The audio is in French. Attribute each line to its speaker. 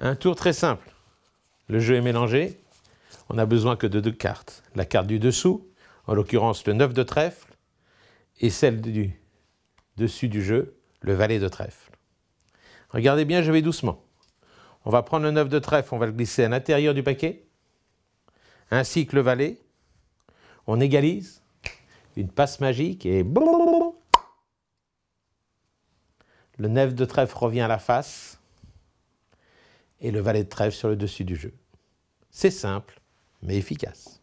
Speaker 1: Un tour très simple. Le jeu est mélangé. On n'a besoin que de deux cartes. La carte du dessous, en l'occurrence le 9 de trèfle, et celle du dessus du jeu, le valet de trèfle. Regardez bien, je vais doucement. On va prendre le 9 de trèfle, on va le glisser à l'intérieur du paquet, ainsi que le valet. On égalise, une passe magique et... Le 9 de trèfle revient à la face et le valet de trèfle sur le dessus du jeu. C'est simple, mais efficace.